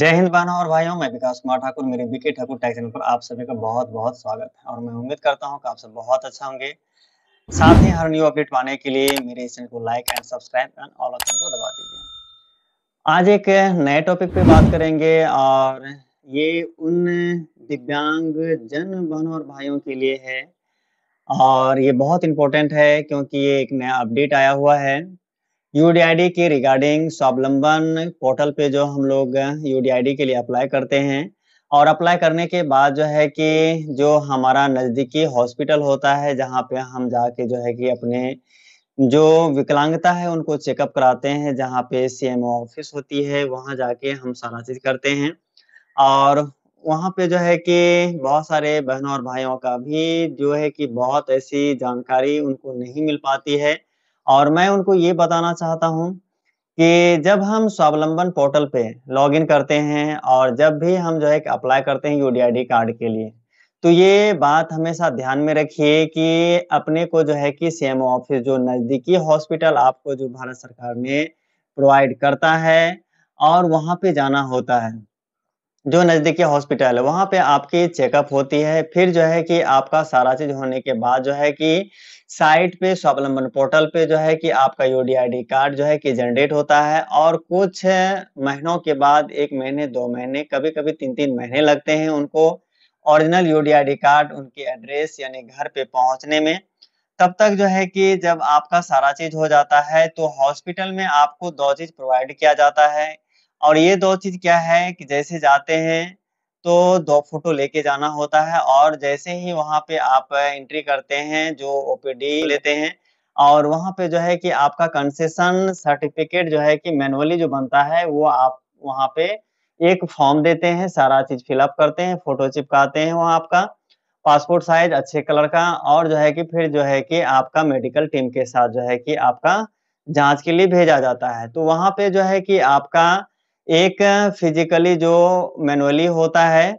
जय हिंद बाना और भाइयों मैं विकास कुमार ठाकुर मेरे बीके ठाकुर टैक्स चैनल पर आप सभी का बहुत बहुत स्वागत है और मैं उम्मीद करता हूं कि आप सब बहुत अच्छा होंगे साथ ही हर न्यू अपडेट पाने के लिए मेरे इस चैनल को like and subscribe and all option को दबा दीजिए आज एक नए टॉपिक पे बात करेंगे और ये उन दिव्यांग जन बहनों और भाइयों के लिए है और ये बहुत इंपॉर्टेंट है क्योंकि ये एक नया अपडेट आया हुआ है यूडीआईडी की रिगार्डिंग स्वावलंबन पोर्टल पे जो हम लोग यूडीआईडी के लिए अप्लाई करते हैं और अप्लाई करने के बाद जो है कि जो हमारा नज़दीकी हॉस्पिटल होता है जहाँ पे हम जाके जो है कि अपने जो विकलांगता है उनको चेकअप कराते हैं जहाँ पे सीएमओ ऑफिस होती है वहाँ जाके हम सारा चीज करते हैं और वहाँ पे जो है कि बहुत सारे बहनों और भाइयों का भी जो है कि बहुत ऐसी जानकारी उनको नहीं मिल पाती है और मैं उनको ये बताना चाहता हूँ कि जब हम स्वावलंबन पोर्टल पे लॉगिन करते हैं और जब भी हम जो है अप्लाई करते हैं यूडीआईडी कार्ड के लिए तो ये बात हमेशा ध्यान में रखिए कि अपने को जो है कि सीएमओ ऑफिस जो नज़दीकी हॉस्पिटल आपको जो भारत सरकार ने प्रोवाइड करता है और वहां पे जाना होता है जो नज़दीकी हॉस्पिटल है वहां पे आपकी चेकअप होती है फिर जो है कि आपका सारा चीज होने के बाद जो है कि साइट पे स्वावलंबन पोर्टल पे जो है कि आपका यूडीआईडी कार्ड जो है कि जनरेट होता है और कुछ महीनों के बाद एक महीने दो महीने कभी कभी तीन तीन महीने लगते हैं उनको ओरिजिनल यूडीआईडी कार्ड उनके एड्रेस यानी घर पे पहुंचने में तब तक जो है कि जब आपका सारा चीज हो जाता है तो हॉस्पिटल में आपको दो चीज प्रोवाइड किया जाता है और ये दो चीज क्या है कि जैसे जाते हैं तो दो फोटो लेके जाना होता है और जैसे ही वहाँ पे आप एंट्री करते हैं जो ओपीडी लेते हैं और वहाँ पे जो है कि आपका कंसेशन सर्टिफिकेट जो है कि मैनुअली जो बनता है वो आप वहाँ पे एक फॉर्म देते हैं सारा चीज फिलअप करते हैं फोटो चिपकाते हैं वहाँ आपका पासपोर्ट साइज अच्छे कलर का और जो है कि फिर जो है कि आपका मेडिकल टीम के साथ जो है कि आपका जांच के लिए भेजा जाता है तो वहाँ पे जो है कि आपका एक फिजिकली जो मैनुअली होता है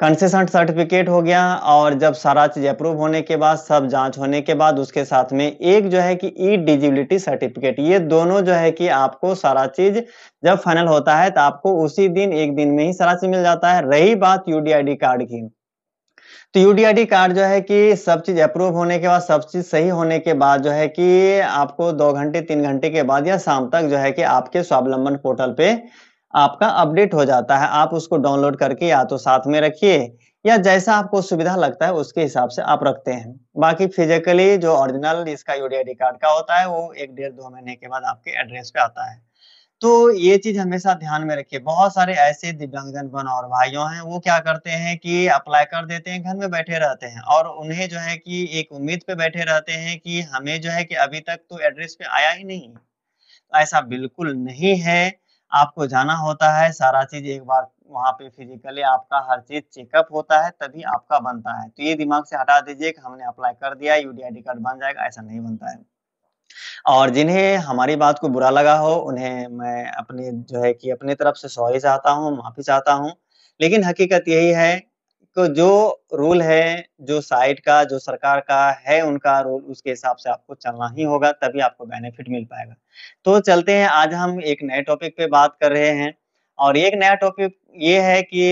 कंसेसेंट सर्टिफिकेट हो गया और जब सारा चीज अप्रूव होने के बाद सब जांच होने के बाद उसके साथ में एक जो है कि ई डिजिबिलिटी सर्टिफिकेट ये दोनों जो है कि आपको सारा चीज जब फाइनल होता है तो आपको उसी दिन एक दिन में ही सारा चीज मिल जाता है रही बात यूडीआईडी कार्ड की तो यूडीआईडी कार्ड जो है कि सब चीज अप्रूव होने के बाद सब चीज सही होने के बाद जो है कि आपको दो घंटे तीन घंटे के बाद या शाम तक जो है कि आपके स्वावलंबन पोर्टल पे आपका अपडेट हो जाता है आप उसको डाउनलोड करके या तो साथ में रखिए या जैसा आपको सुविधा लगता है उसके हिसाब से आप रखते हैं बाकी फिजिकली जो ओरिजिनल इसका यूडीआईडी कार्ड का होता है वो एक डेढ़ दो महीने के बाद आपके एड्रेस पे आता है तो ये चीज हमेशा ध्यान में रखिए बहुत सारे ऐसे दिव्यांगजन बन और भाइयों हैं वो क्या करते हैं कि अप्लाई कर देते हैं घर में बैठे रहते हैं और उन्हें जो है कि एक उम्मीद पे बैठे रहते हैं कि हमें जो है कि अभी तक तो एड्रेस पे आया ही नहीं तो ऐसा बिल्कुल नहीं है आपको जाना होता है सारा चीज एक बार वहाँ पे फिजिकली आपका हर चीज चेकअप होता है तभी आपका बनता है तो ये दिमाग से हटा दीजिए कि हमने अप्लाई कर दिया यूडीआईडी कार्ड बन जाएगा ऐसा नहीं बनता है और जिन्हें हमारी बात को बुरा लगा हो उन्हें मैं अपने जो है कि अपने तरफ से सॉरी चाहता हूँ माफी चाहता हूँ लेकिन हकीकत यही है कि जो रूल है जो साइट का जो सरकार का है उनका रूल उसके हिसाब से आपको चलना ही होगा तभी आपको बेनिफिट मिल पाएगा तो चलते हैं आज हम एक नए टॉपिक पे बात कर रहे हैं और एक नया टॉपिक ये है कि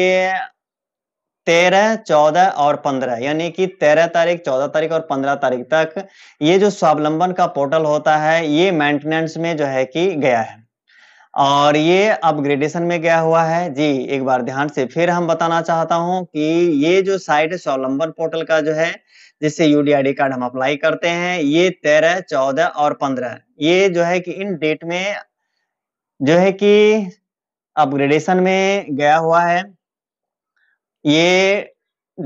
तेरह चौदह और पंद्रह यानी कि तेरह तारीख चौदह तारीख और पंद्रह तारीख तक ये जो स्वावलंबन का पोर्टल होता है ये मेंटेनेंस में जो है कि गया है और ये अपग्रेडेशन में गया हुआ है जी एक बार ध्यान से फिर हम बताना चाहता हूं कि ये जो साइट स्वावलंबन पोर्टल का जो है जिससे यूडीआईडी कार्ड हम अप्लाई करते हैं ये तेरह चौदह और पंद्रह ये जो है कि इन डेट में जो है कि अपग्रेडेशन में गया हुआ है ये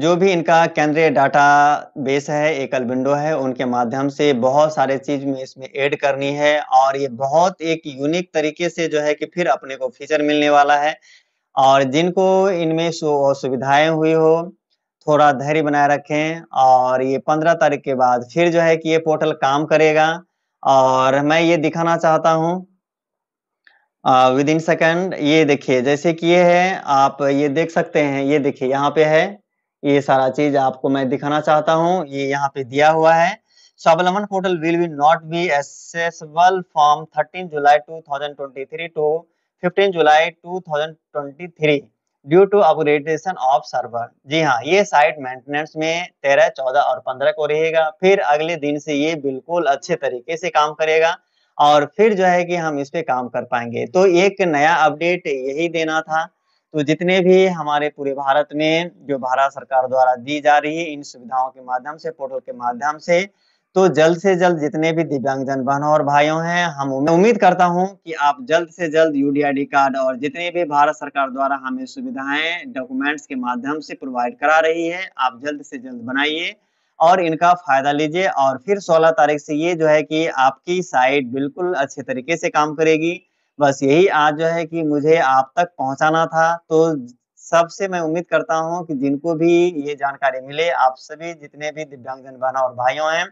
जो भी इनका केंद्रीय डाटा बेस है एकल विंडो है उनके माध्यम से बहुत सारे चीज में इसमें ऐड करनी है और ये बहुत एक यूनिक तरीके से जो है कि फिर अपने को फीचर मिलने वाला है और जिनको इनमें सुविधाएं हुई हो थोड़ा धैर्य बनाए रखें और ये पंद्रह तारीख के बाद फिर जो है कि ये पोर्टल काम करेगा और मैं ये दिखाना चाहता हूँ विद इन सेकेंड ये देखिए जैसे कि ये है आप ये देख सकते हैं ये देखिए यहाँ पे है ये सारा चीज आपको मैं दिखाना चाहता हूँ ये यहाँ पे दिया हुआ है Swavlamban portal will be not be accessible from 13 July 2023 to fifteen July 2023 due to upgradation of server जी हाँ ये साइट मेंटेनेंस में 13, 14 और 15 को रहेगा फिर अगले दिन से ये बिल्कुल अच्छे तरीके से काम करेगा और फिर जो है कि हम इस पे काम कर पाएंगे तो एक नया अपडेट यही देना था तो जितने भी हमारे पूरे भारत में जो भारत सरकार द्वारा दी जा रही है इन सुविधाओं के माध्यम से पोर्टल के माध्यम से तो जल्द से जल्द जितने भी दिव्यांगजन बहनों और भाइयों हैं हम उम्मीद करता हूं कि आप जल्द से जल्द यूडीआईडी कार्ड और जितने भी भारत सरकार द्वारा हमें सुविधाएं डॉक्यूमेंट्स के माध्यम से प्रोवाइड करा रही है आप जल्द से जल्द बनाइए और इनका फायदा लीजिए और फिर 16 तारीख से ये जो है कि आपकी साइट बिल्कुल अच्छे तरीके से काम करेगी बस यही आज जो है कि मुझे आप तक पहुंचाना था तो सबसे मैं उम्मीद करता हूं कि जिनको भी ये जानकारी मिले आप सभी जितने भी दिव्यांगजन बहना और भाइयों हैं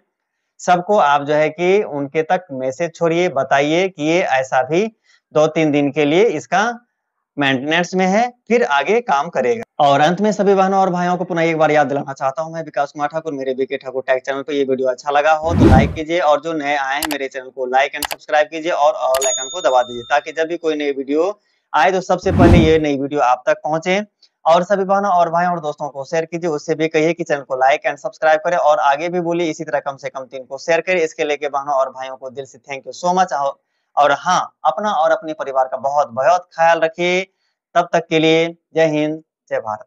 सबको आप जो है कि उनके तक मैसेज छोड़िए बताइए कि ये ऐसा भी दो तीन दिन के लिए इसका मेंटेनेंस में है फिर आगे काम करेगा और अंत में सभी बहनों और भाइयों को पुनः एक बार याद दिलाना चाहता हूँ मैं विकास कुमार ठाकुर मेरे बीके ठाकुर टैक्स चैनल पर ये वीडियो अच्छा लगा हो तो लाइक कीजिए और जो नए आए हैं मेरे चैनल को लाइक एंड सब्सक्राइब कीजिए और ऑल आइकन को दबा दीजिए ताकि जब भी कोई नई वीडियो आए तो सबसे पहले ये नई वीडियो आप तक पहुंचे और सभी बहनों और भाई और दोस्तों को शेयर कीजिए उससे भी कहिए कि चैनल को लाइक एंड सब्सक्राइब करें और आगे भी बोलिए इसी तरह कम से कम तीन को शेयर करें इसके लेके बहनों और भाइयों को दिल से थैंक यू सो मच और हाँ अपना और अपने परिवार का बहुत बहुत ख्याल रखिए तब तक के लिए जय हिंद जय भारत